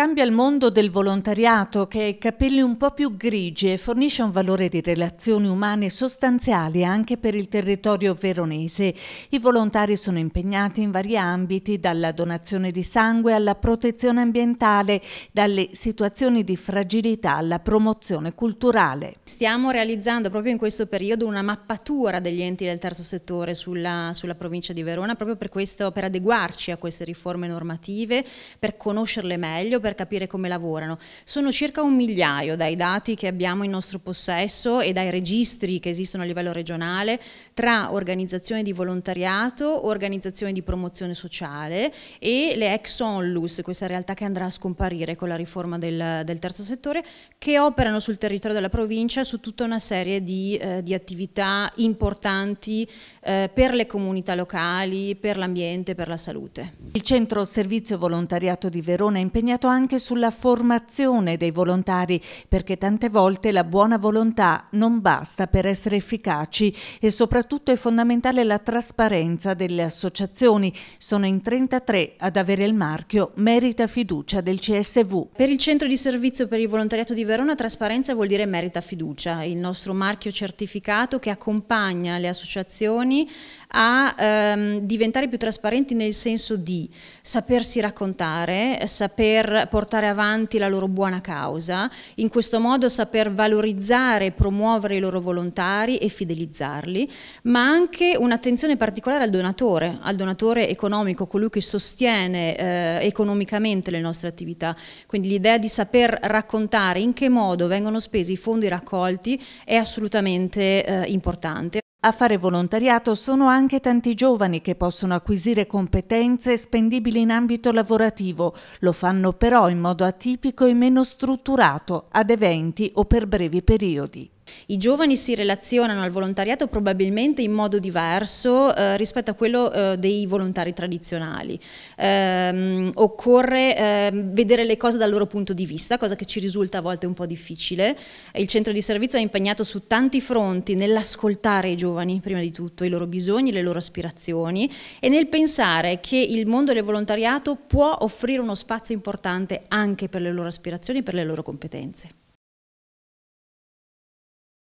Cambia il mondo del volontariato che ha i capelli un po' più grigi e fornisce un valore di relazioni umane sostanziali anche per il territorio veronese. I volontari sono impegnati in vari ambiti, dalla donazione di sangue alla protezione ambientale, dalle situazioni di fragilità alla promozione culturale. Stiamo realizzando proprio in questo periodo una mappatura degli enti del terzo settore sulla, sulla provincia di Verona proprio per, questo, per adeguarci a queste riforme normative, per conoscerle meglio, per per capire come lavorano. Sono circa un migliaio dai dati che abbiamo in nostro possesso e dai registri che esistono a livello regionale, tra organizzazioni di volontariato, organizzazioni di promozione sociale e le ex onlus, questa realtà che andrà a scomparire con la riforma del, del terzo settore, che operano sul territorio della provincia su tutta una serie di, eh, di attività importanti eh, per le comunità locali, per l'ambiente, per la salute. Il Centro Servizio Volontariato di Verona è impegnato anche sulla formazione dei volontari, perché tante volte la buona volontà non basta per essere efficaci e soprattutto soprattutto è fondamentale la trasparenza delle associazioni. Sono in 33 ad avere il marchio Merita Fiducia del CSV. Per il Centro di Servizio per il Volontariato di Verona trasparenza vuol dire Merita Fiducia, il nostro marchio certificato che accompagna le associazioni a ehm, diventare più trasparenti nel senso di sapersi raccontare, saper portare avanti la loro buona causa, in questo modo saper valorizzare e promuovere i loro volontari e fidelizzarli, ma anche un'attenzione particolare al donatore, al donatore economico, colui che sostiene eh, economicamente le nostre attività. Quindi l'idea di saper raccontare in che modo vengono spesi i fondi raccolti è assolutamente eh, importante. A fare volontariato sono anche tanti giovani che possono acquisire competenze spendibili in ambito lavorativo, lo fanno però in modo atipico e meno strutturato, ad eventi o per brevi periodi. I giovani si relazionano al volontariato probabilmente in modo diverso eh, rispetto a quello eh, dei volontari tradizionali. Eh, occorre ehm, vedere le cose dal loro punto di vista, cosa che ci risulta a volte un po' difficile. Il centro di servizio è impegnato su tanti fronti nell'ascoltare i giovani, prima di tutto, i loro bisogni, le loro aspirazioni e nel pensare che il mondo del volontariato può offrire uno spazio importante anche per le loro aspirazioni e per le loro competenze.